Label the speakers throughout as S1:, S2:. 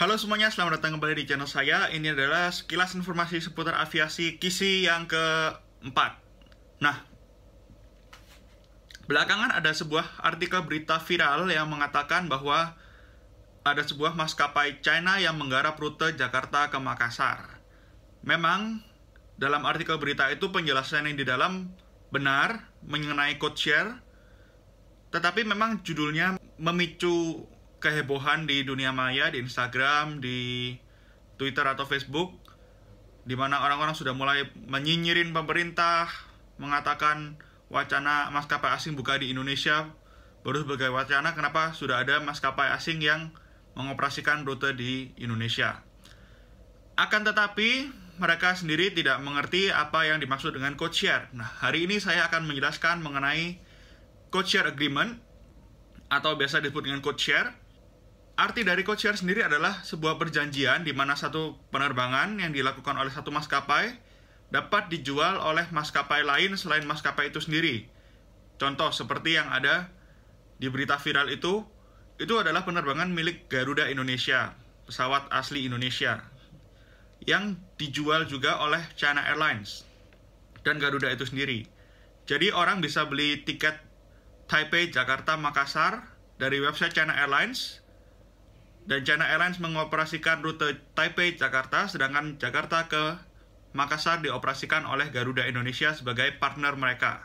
S1: Halo semuanya, selamat datang kembali di channel saya. Ini adalah sekilas informasi seputar aviasi Kisi yang keempat. Nah, belakangan ada sebuah artikel berita viral yang mengatakan bahwa ada sebuah maskapai China yang menggarap rute Jakarta ke Makassar. Memang, dalam artikel berita itu penjelasan yang di dalam benar mengenai code share, tetapi memang judulnya memicu kehebohan di dunia maya, di Instagram, di Twitter atau Facebook, di mana orang-orang sudah mulai menyinyirin pemerintah, mengatakan wacana maskapai asing buka di Indonesia baru sebagai wacana kenapa sudah ada maskapai asing yang mengoperasikan rute di Indonesia. Akan tetapi, mereka sendiri tidak mengerti apa yang dimaksud dengan code-share. Nah, hari ini saya akan menjelaskan mengenai code-share agreement atau biasa disebut dengan code-share Arti dari share sendiri adalah sebuah perjanjian di mana satu penerbangan yang dilakukan oleh satu maskapai dapat dijual oleh maskapai lain selain maskapai itu sendiri. Contoh seperti yang ada di berita viral itu, itu adalah penerbangan milik Garuda Indonesia, pesawat asli Indonesia, yang dijual juga oleh China Airlines dan Garuda itu sendiri. Jadi orang bisa beli tiket Taipei, Jakarta, Makassar dari website China Airlines dan China Airlines mengoperasikan rute Taipei Jakarta sedangkan Jakarta ke Makassar dioperasikan oleh Garuda Indonesia sebagai partner mereka.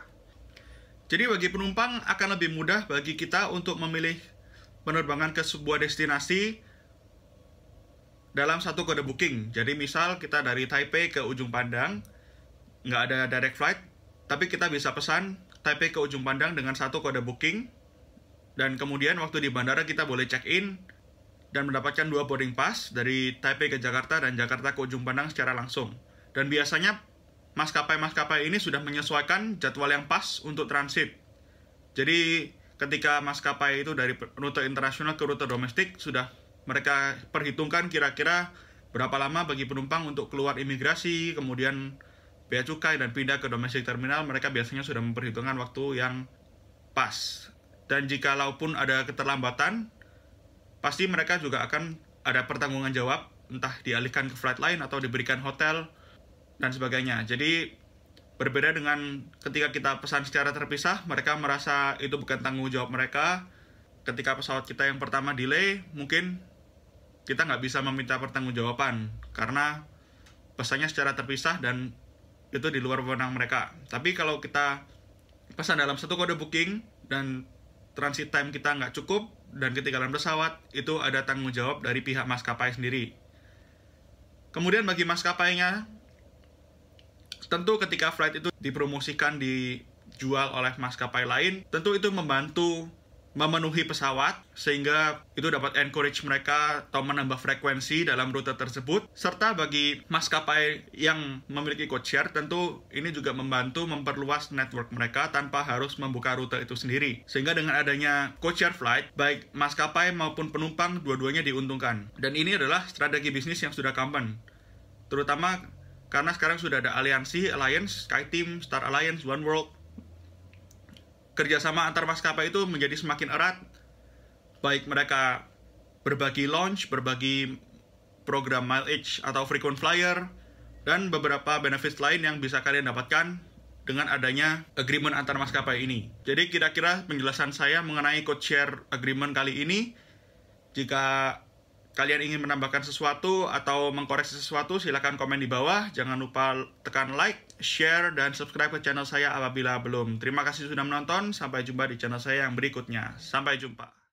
S1: Jadi bagi penumpang akan lebih mudah bagi kita untuk memilih penerbangan ke sebuah destinasi dalam satu kode booking. Jadi misal kita dari Taipei ke ujung pandang, nggak ada direct flight, tapi kita bisa pesan Taipei ke ujung pandang dengan satu kode booking. Dan kemudian waktu di bandara kita boleh check-in, dan mendapatkan dua boarding pass dari Taipei ke Jakarta dan Jakarta ke Ujung Pandang secara langsung. Dan biasanya maskapai-maskapai ini sudah menyesuaikan jadwal yang pas untuk transit. Jadi ketika maskapai itu dari rute internasional ke rute domestik sudah mereka perhitungkan kira-kira berapa lama bagi penumpang untuk keluar imigrasi, kemudian bea cukai dan pindah ke domestik terminal, mereka biasanya sudah memperhitungkan waktu yang pas. Dan jikalau pun ada keterlambatan, pasti mereka juga akan ada pertanggungan jawab, entah dialihkan ke flight lain atau diberikan hotel dan sebagainya. Jadi berbeda dengan ketika kita pesan secara terpisah, mereka merasa itu bukan tanggung jawab mereka. Ketika pesawat kita yang pertama delay, mungkin kita nggak bisa meminta pertanggungjawaban karena pesannya secara terpisah dan itu di luar wewenang mereka. Tapi kalau kita pesan dalam satu kode booking dan transit time kita nggak cukup, dan ketika dalam pesawat itu ada tanggung jawab dari pihak maskapai sendiri. Kemudian bagi maskapainya, tentu ketika flight itu dipromosikan dijual oleh maskapai lain, tentu itu membantu memenuhi pesawat sehingga itu dapat encourage mereka atau menambah frekuensi dalam rute tersebut serta bagi maskapai yang memiliki share tentu ini juga membantu memperluas network mereka tanpa harus membuka rute itu sendiri sehingga dengan adanya share flight baik maskapai maupun penumpang dua-duanya diuntungkan dan ini adalah strategi bisnis yang sudah common terutama karena sekarang sudah ada aliansi, alliance, sky team, Star Alliance, One World kerjasama antar maskapai itu menjadi semakin erat, baik mereka berbagi launch, berbagi program mileage atau frequent flyer, dan beberapa benefit lain yang bisa kalian dapatkan dengan adanya agreement antar maskapai ini. Jadi kira-kira penjelasan saya mengenai code share agreement kali ini, jika kalian ingin menambahkan sesuatu atau mengkoreksi sesuatu, silahkan komen di bawah. Jangan lupa tekan like, share, dan subscribe ke channel saya apabila belum. Terima kasih sudah menonton. Sampai jumpa di channel saya yang berikutnya. Sampai jumpa.